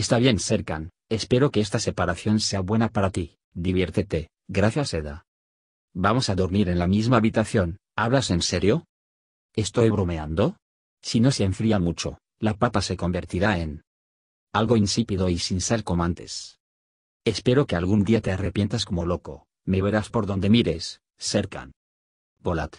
Está bien Serkan, espero que esta separación sea buena para ti, diviértete, gracias Eda. Vamos a dormir en la misma habitación, ¿hablas en serio? ¿Estoy bromeando? Si no se enfría mucho, la papa se convertirá en algo insípido y sin ser como antes. Espero que algún día te arrepientas como loco, me verás por donde mires, Serkan. Volat,